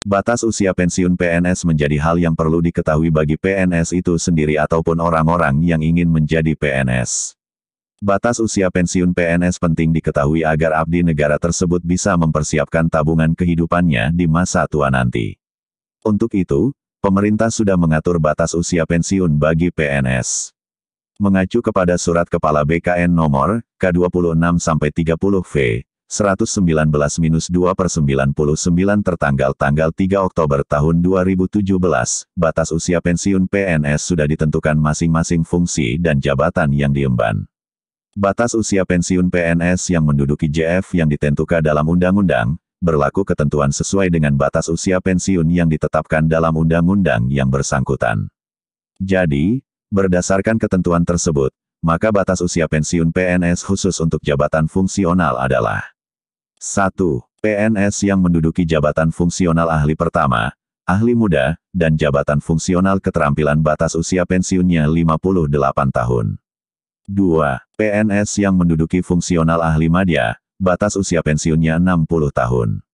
Batas usia pensiun PNS menjadi hal yang perlu diketahui bagi PNS itu sendiri ataupun orang-orang yang ingin menjadi PNS. Batas usia pensiun PNS penting diketahui agar abdi negara tersebut bisa mempersiapkan tabungan kehidupannya di masa tua nanti. Untuk itu, pemerintah sudah mengatur batas usia pensiun bagi PNS. Mengacu kepada Surat Kepala BKN nomor K26-30V, 119-2 per 99 tertanggal tanggal 3 Oktober tahun 2017, batas usia pensiun PNS sudah ditentukan masing-masing fungsi dan jabatan yang diemban. Batas usia pensiun PNS yang menduduki JF yang ditentukan dalam undang-undang, berlaku ketentuan sesuai dengan batas usia pensiun yang ditetapkan dalam undang-undang yang bersangkutan. Jadi, berdasarkan ketentuan tersebut, maka batas usia pensiun PNS khusus untuk jabatan fungsional adalah 1. PNS yang menduduki jabatan fungsional ahli pertama, ahli muda, dan jabatan fungsional keterampilan batas usia pensiunnya 58 tahun. 2. PNS yang menduduki fungsional ahli madya, batas usia pensiunnya 60 tahun.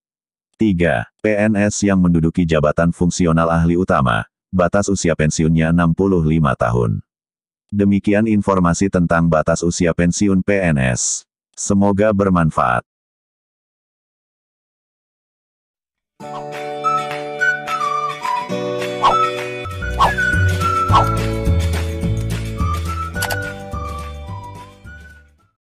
3. PNS yang menduduki jabatan fungsional ahli utama, batas usia pensiunnya 65 tahun. Demikian informasi tentang batas usia pensiun PNS. Semoga bermanfaat. Oh.